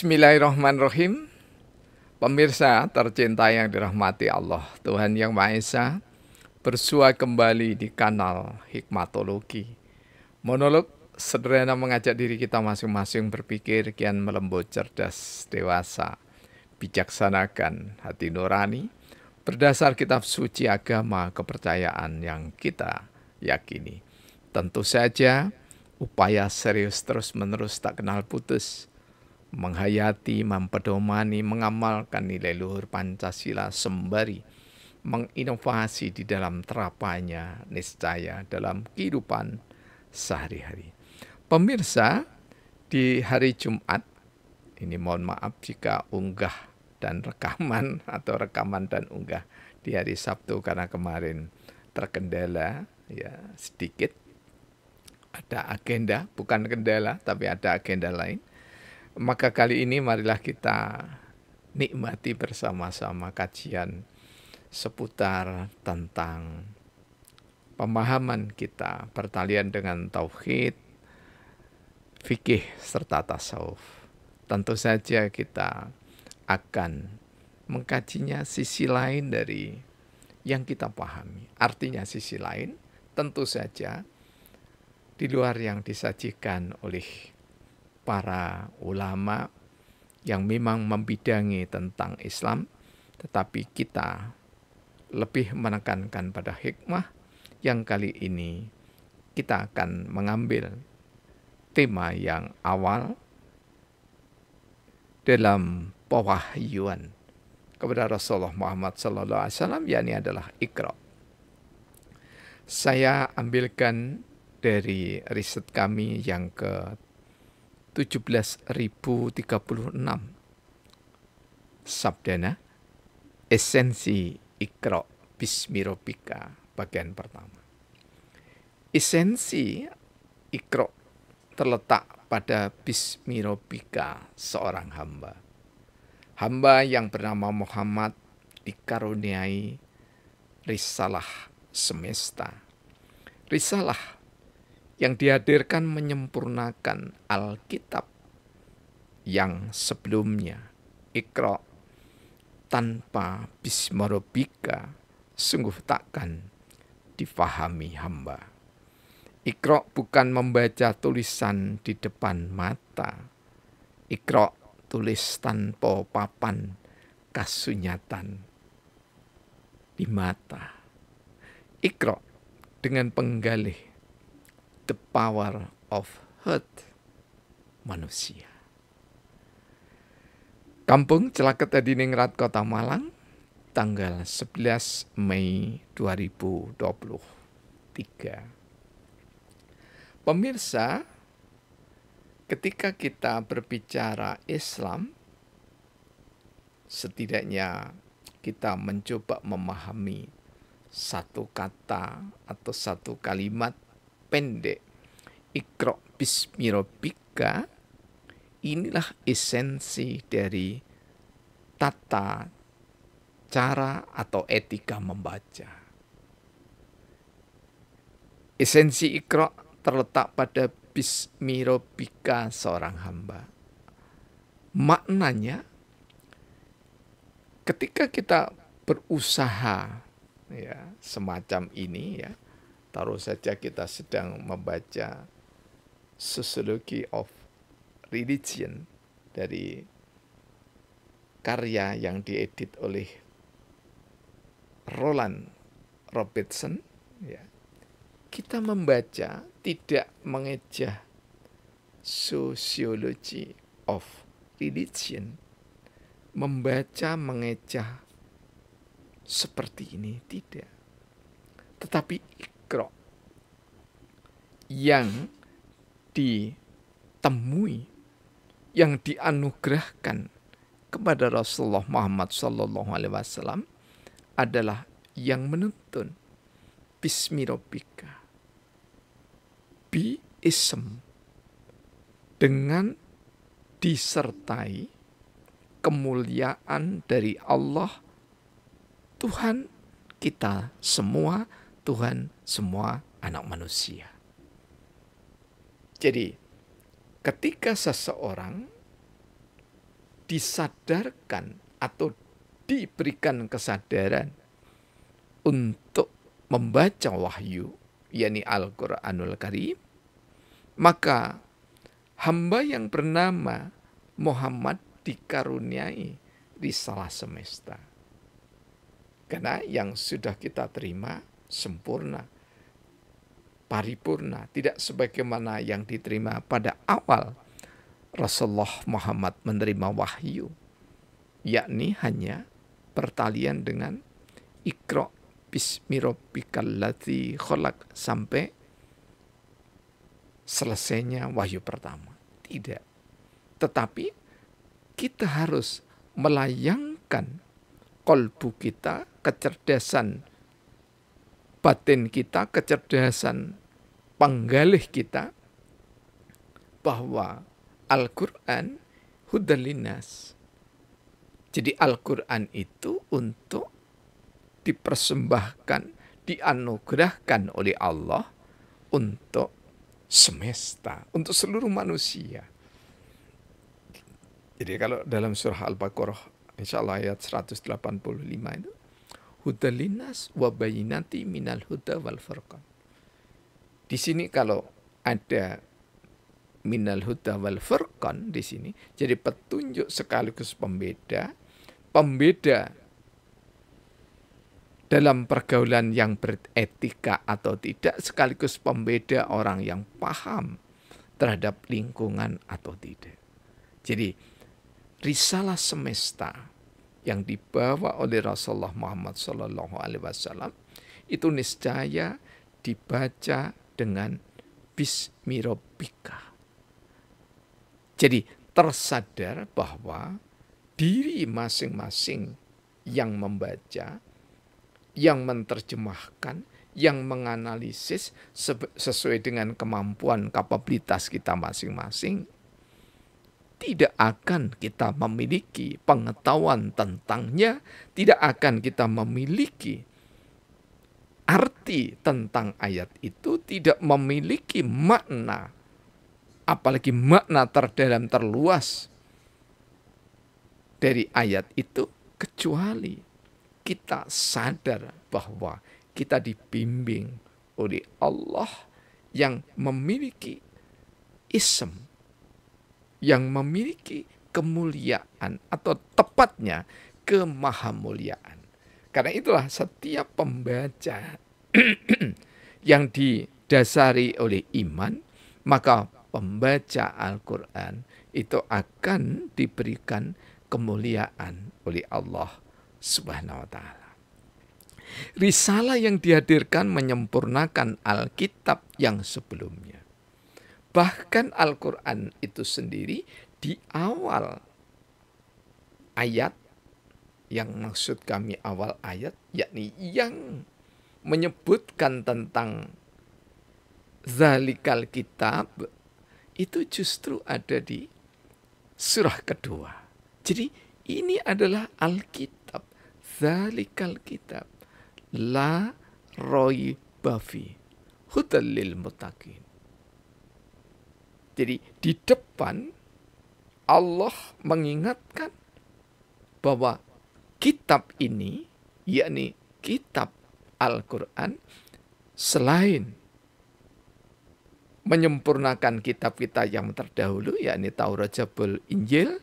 Bismillahirrahmanirrahim. Pemirsa tercinta yang dirahmati Allah, Tuhan Yang Maha Esa, bersua kembali di kanal Hikmatologi. Monolog sederhana mengajak diri kita masing-masing berpikir kian melembut cerdas, dewasa, bijaksanakan hati nurani, berdasar kitab suci agama kepercayaan yang kita yakini. Tentu saja upaya serius terus-menerus tak kenal putus – menghayati, mempedomani, mengamalkan nilai luhur Pancasila sembari menginovasi di dalam terapanya niscaya dalam kehidupan sehari-hari. Pemirsa, di hari Jumat, ini mohon maaf jika unggah dan rekaman atau rekaman dan unggah di hari Sabtu karena kemarin terkendala ya sedikit ada agenda bukan kendala tapi ada agenda lain maka kali ini marilah kita nikmati bersama-sama kajian seputar tentang pemahaman kita bertalian dengan tauhid, fikih serta tasawuf. Tentu saja kita akan mengkajinya sisi lain dari yang kita pahami. Artinya sisi lain tentu saja di luar yang disajikan oleh para ulama yang memang membidangi tentang Islam, tetapi kita lebih menekankan pada hikmah yang kali ini kita akan mengambil tema yang awal dalam pewahyuan kepada Rasulullah Muhammad Sallallahu Alaihi Wasallam yakni adalah ikra. Saya ambilkan dari riset kami yang ke 17.036. Sabdana Esensi Ikro Bismirobika bagian pertama. Esensi Ikro terletak pada Bismirobika seorang hamba. Hamba yang bernama Muhammad dikaruniai risalah semesta. Risalah yang dihadirkan menyempurnakan Alkitab yang sebelumnya. ikro tanpa bismarobika sungguh takkan difahami hamba. Ikro bukan membaca tulisan di depan mata. Ikro tulis tanpa papan kasunyatan di mata. Ikro dengan penggalih the power of hurt manusia. Kampung tadi Ningrat Kota Malang, tanggal 11 Mei 2023. Pemirsa, ketika kita berbicara Islam, setidaknya kita mencoba memahami satu kata atau satu kalimat pendek Ikro bismirobika inilah esensi dari tata cara atau etika membaca. Esensi ikro terletak pada bismirobika seorang hamba. Maknanya, ketika kita berusaha ya, semacam ini ya, Taruh saja kita sedang membaca Sociology of Religion dari karya yang diedit oleh Roland Robertson ya. Kita membaca tidak mengeja Sociology of Religion membaca mengejah seperti ini tidak. Tetapi yang ditemui, yang dianugerahkan kepada Rasulullah Muhammad Sallallahu Alaihi Wasallam adalah yang menuntun Bismirobika ism dengan disertai kemuliaan dari Allah Tuhan kita semua Tuhan semua anak manusia. Jadi ketika seseorang disadarkan atau diberikan kesadaran untuk membaca wahyu, yakni Al-Quranul Karim, maka hamba yang bernama Muhammad dikaruniai risalah semesta. Karena yang sudah kita terima sempurna paripurna, tidak sebagaimana yang diterima pada awal Rasulullah Muhammad menerima wahyu, yakni hanya pertalian dengan ikro bismirobikal kholak sampai selesainya wahyu pertama. Tidak. Tetapi kita harus melayangkan kolbu kita, kecerdasan batin kita, kecerdasan penggalih kita bahwa Al-Quran hudalinas. Jadi Al-Quran itu untuk dipersembahkan, dianugerahkan oleh Allah untuk semesta, untuk seluruh manusia. Jadi kalau dalam surah Al-Baqarah, insya Allah ayat 185 itu, Hudalinas wabayinati minal huda wal furqan. Di sini kalau ada minal huda wal furqan di sini, jadi petunjuk sekaligus pembeda, pembeda dalam pergaulan yang beretika atau tidak, sekaligus pembeda orang yang paham terhadap lingkungan atau tidak. Jadi, risalah semesta yang dibawa oleh Rasulullah Muhammad SAW itu niscaya dibaca, dengan bismirobika. Jadi tersadar bahwa diri masing-masing yang membaca, yang menerjemahkan, yang menganalisis sesuai dengan kemampuan kapabilitas kita masing-masing, tidak akan kita memiliki pengetahuan tentangnya, tidak akan kita memiliki arti tentang ayat itu tidak memiliki makna, apalagi makna terdalam terluas dari ayat itu, kecuali kita sadar bahwa kita dibimbing oleh Allah yang memiliki ism, yang memiliki kemuliaan, atau tepatnya kemahamuliaan. Karena itulah setiap pembaca yang didasari oleh iman, maka pembaca Al-Quran itu akan diberikan kemuliaan oleh Allah Subhanahu wa Ta'ala. Risalah yang dihadirkan menyempurnakan Alkitab yang sebelumnya. Bahkan Al-Quran itu sendiri di awal ayat yang maksud kami awal ayat, yakni yang menyebutkan tentang zalikal kitab itu justru ada di surah kedua. Jadi ini adalah Alkitab, zalikal kitab, la roy bafi, hudalil mutakin. Jadi di depan Allah mengingatkan bahwa kitab ini, yakni kitab Al-Quran, selain menyempurnakan kitab kita yang terdahulu, yakni Taurat, Jabal, Injil,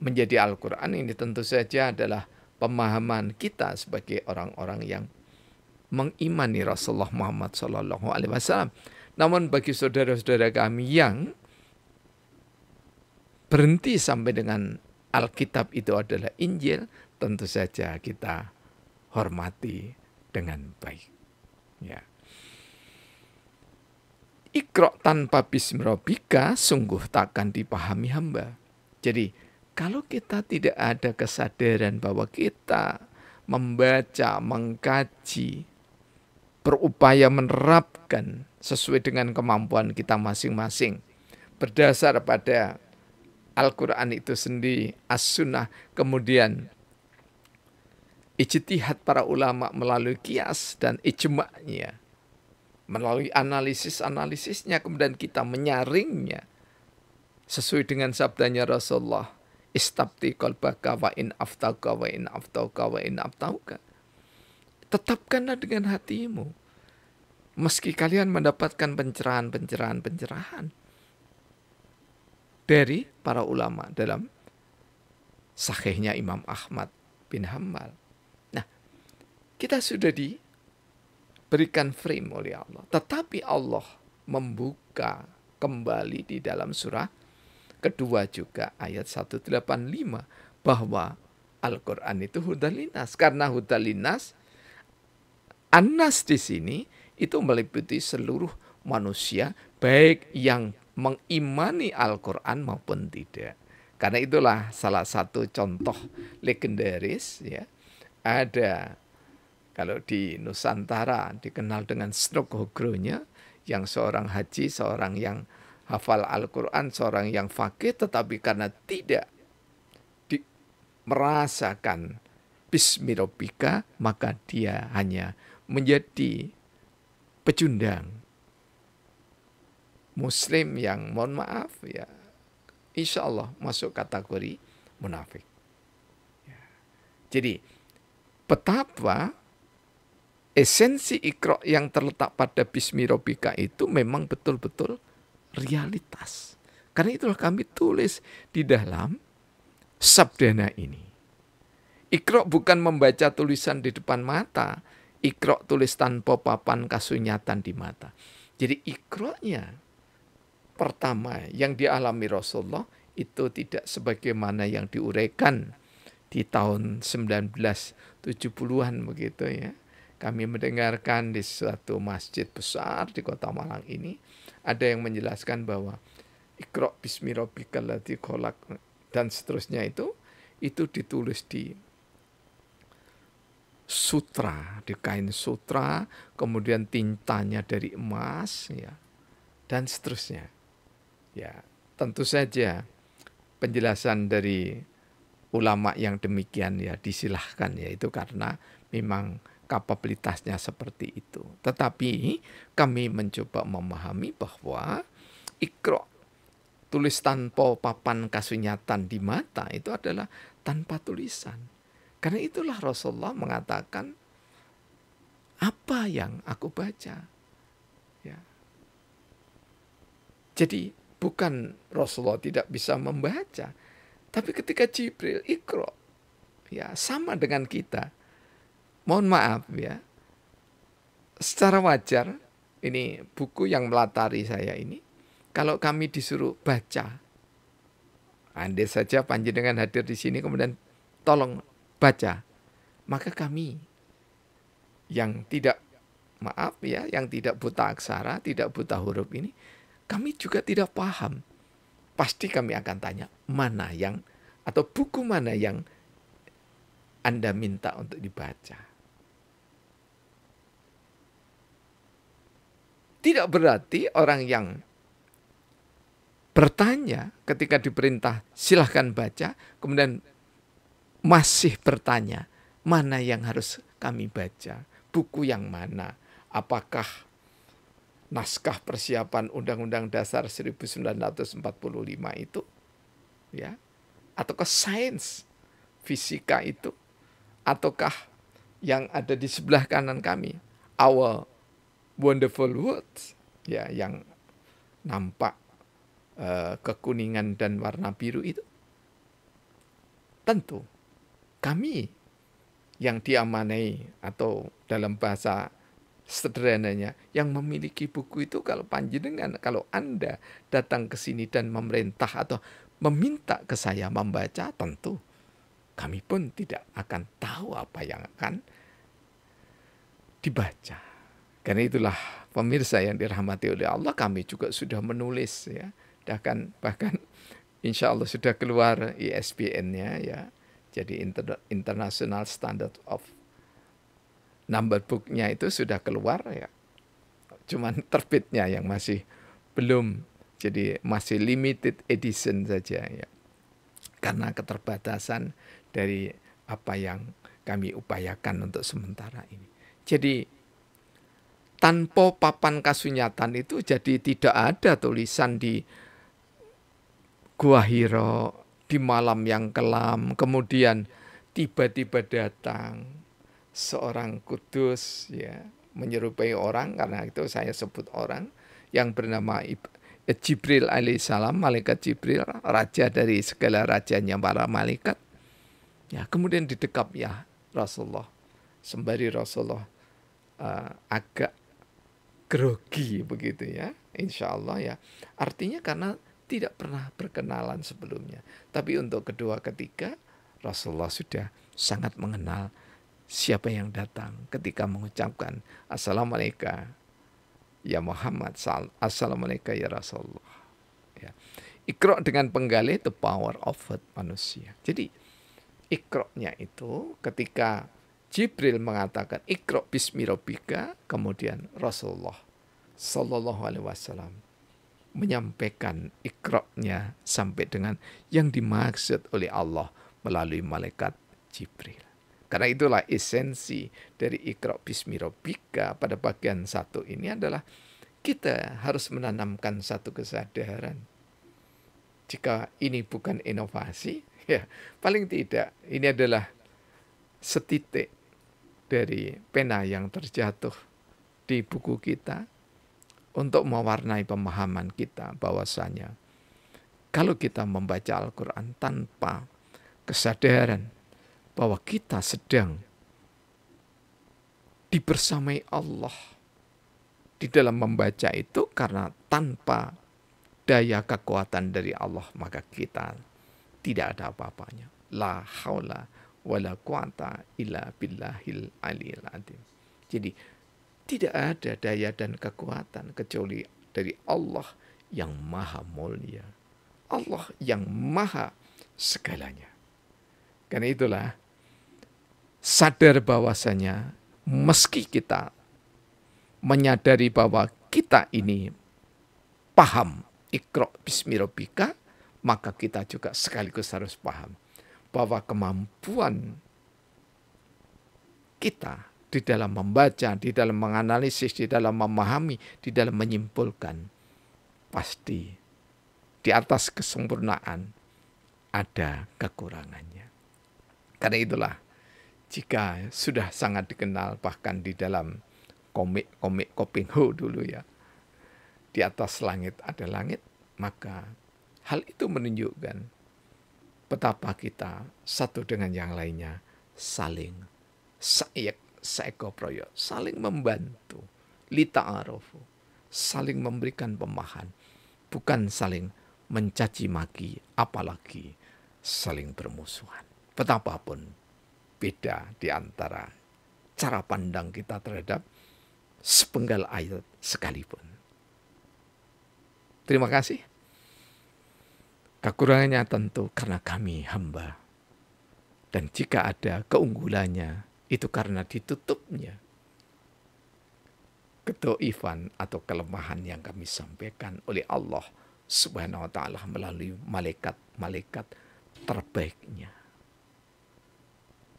menjadi Al-Quran ini tentu saja adalah pemahaman kita sebagai orang-orang yang mengimani Rasulullah Muhammad Sallallahu Alaihi Wasallam. Namun bagi saudara-saudara kami yang berhenti sampai dengan Alkitab itu adalah Injil, tentu saja kita hormati dengan baik. Ya. Ikrok tanpa bismrobika sungguh takkan dipahami hamba. Jadi kalau kita tidak ada kesadaran bahwa kita membaca, mengkaji, berupaya menerapkan sesuai dengan kemampuan kita masing-masing berdasar pada Al-Quran itu sendiri, As-Sunnah, kemudian ijtihad para ulama melalui kias dan ijma'nya, melalui analisis-analisisnya, kemudian kita menyaringnya sesuai dengan sabdanya Rasulullah. Istabti kalba wa in aftauka wa in aftauka wa aftauka. Tetapkanlah dengan hatimu. Meski kalian mendapatkan pencerahan, pencerahan, pencerahan dari para ulama dalam sahihnya Imam Ahmad bin Hambal. Nah, kita sudah diberikan frame oleh Allah. Tetapi Allah membuka kembali di dalam surah kedua juga ayat 185 bahwa Al-Quran itu hudalinas. Karena hudalinas, anas di sini itu meliputi seluruh manusia, baik yang mengimani Al-Quran maupun tidak. Karena itulah salah satu contoh legendaris ya. Ada kalau di Nusantara dikenal dengan Hogronya yang seorang haji, seorang yang hafal Al-Quran, seorang yang fakir tetapi karena tidak di, merasakan Bismillahirrahmanirrahim maka dia hanya menjadi pecundang, muslim yang mohon maaf ya insya Allah masuk kategori munafik. Ya. Jadi betapa esensi ikro yang terletak pada bismi itu memang betul-betul realitas. Karena itulah kami tulis di dalam sabdana ini. Ikro bukan membaca tulisan di depan mata, ikro tulis tanpa papan kasunyatan di mata. Jadi ikronya pertama yang dialami Rasulullah itu tidak sebagaimana yang diuraikan di tahun 1970-an begitu ya. Kami mendengarkan di suatu masjid besar di kota Malang ini ada yang menjelaskan bahwa ikrok bismi kolak dan seterusnya itu itu ditulis di sutra, di kain sutra, kemudian tintanya dari emas ya dan seterusnya. Ya, tentu saja penjelasan dari ulama yang demikian ya disilahkan ya itu karena memang kapabilitasnya seperti itu. Tetapi kami mencoba memahami bahwa ikro tulis tanpa papan kasunyatan di mata itu adalah tanpa tulisan. Karena itulah Rasulullah mengatakan apa yang aku baca. Ya. Jadi Bukan Rasulullah tidak bisa membaca, tapi ketika Jibril ikro, ya sama dengan kita. Mohon maaf ya, secara wajar ini buku yang melatari saya ini, kalau kami disuruh baca, andai saja panjenengan hadir di sini kemudian tolong baca, maka kami yang tidak maaf ya, yang tidak buta aksara, tidak buta huruf ini, kami juga tidak paham. Pasti kami akan tanya, mana yang atau buku mana yang Anda minta untuk dibaca. Tidak berarti orang yang bertanya ketika diperintah silahkan baca, kemudian masih bertanya mana yang harus kami baca, buku yang mana, apakah naskah persiapan Undang-Undang Dasar 1945 itu ya ataukah sains fisika itu ataukah yang ada di sebelah kanan kami our wonderful world ya yang nampak uh, kekuningan dan warna biru itu tentu kami yang diamanai atau dalam bahasa sederhananya yang memiliki buku itu kalau panji dengan kalau Anda datang ke sini dan memerintah atau meminta ke saya membaca tentu kami pun tidak akan tahu apa yang akan dibaca. Karena itulah pemirsa yang dirahmati oleh Allah kami juga sudah menulis ya. Bahkan bahkan insya Allah sudah keluar ISBN-nya ya. Jadi International Standard of number booknya itu sudah keluar ya cuman terbitnya yang masih belum jadi masih limited edition saja ya karena keterbatasan dari apa yang kami upayakan untuk sementara ini jadi tanpa papan kasunyatan itu jadi tidak ada tulisan di Gua Hiro di malam yang kelam kemudian tiba-tiba datang seorang kudus ya menyerupai orang karena itu saya sebut orang yang bernama Jibril alaihissalam malaikat Jibril raja dari segala rajanya para malaikat ya kemudian didekap ya Rasulullah sembari Rasulullah uh, agak grogi begitu ya insya Allah ya artinya karena tidak pernah berkenalan sebelumnya tapi untuk kedua ketiga Rasulullah sudah sangat mengenal siapa yang datang ketika mengucapkan Assalamualaikum ya Muhammad Assalamualaikum ya Rasulullah ya. Ikro dengan penggali the power of manusia jadi ikroknya itu ketika Jibril mengatakan ikro bismirobika kemudian Rasulullah Shallallahu alaihi wasallam menyampaikan ikroknya sampai dengan yang dimaksud oleh Allah melalui malaikat Jibril karena itulah esensi dari Iqra Bismi Rabbika pada bagian satu ini adalah kita harus menanamkan satu kesadaran. Jika ini bukan inovasi, ya paling tidak ini adalah setitik dari pena yang terjatuh di buku kita untuk mewarnai pemahaman kita bahwasanya kalau kita membaca Al-Quran tanpa kesadaran bahwa kita sedang dibersamai Allah di dalam membaca itu karena tanpa daya kekuatan dari Allah maka kita tidak ada apa-apanya. La haula wala quwata illa billahil aliyil adzim Jadi tidak ada daya dan kekuatan kecuali dari Allah yang maha mulia. Allah yang maha segalanya. Karena itulah sadar bahwasanya meski kita menyadari bahwa kita ini paham ikro bismirobika, maka kita juga sekaligus harus paham bahwa kemampuan kita di dalam membaca, di dalam menganalisis, di dalam memahami, di dalam menyimpulkan, pasti di atas kesempurnaan ada kekurangannya. Karena itulah jika sudah sangat dikenal bahkan di dalam komik-komik Koping Ho dulu ya. Di atas langit ada langit, maka hal itu menunjukkan betapa kita satu dengan yang lainnya saling saik seko proyo, saling membantu, lita arofu, saling memberikan pemahaman, bukan saling mencaci maki, apalagi saling bermusuhan. Betapapun beda di antara cara pandang kita terhadap sepenggal ayat sekalipun. Terima kasih. Kekurangannya tentu karena kami hamba. Dan jika ada keunggulannya, itu karena ditutupnya ketua Ivan atau kelemahan yang kami sampaikan oleh Allah Subhanahu wa taala melalui malaikat-malaikat terbaiknya.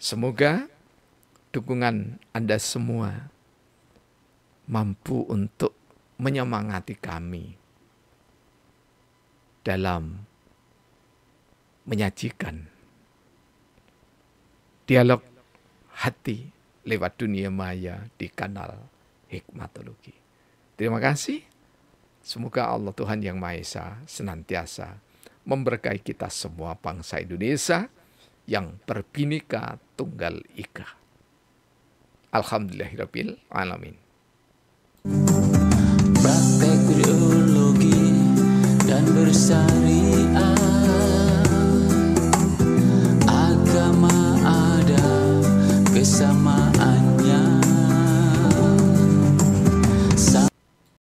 Semoga dukungan Anda semua mampu untuk menyemangati kami dalam menyajikan dialog hati lewat dunia maya di kanal Hikmatologi. Terima kasih. Semoga Allah Tuhan Yang Maha Esa senantiasa memberkahi kita semua bangsa Indonesia yang berbinika tunggal ika. Alhamdulillahirabbil alamin. Praktek biologi dan bersari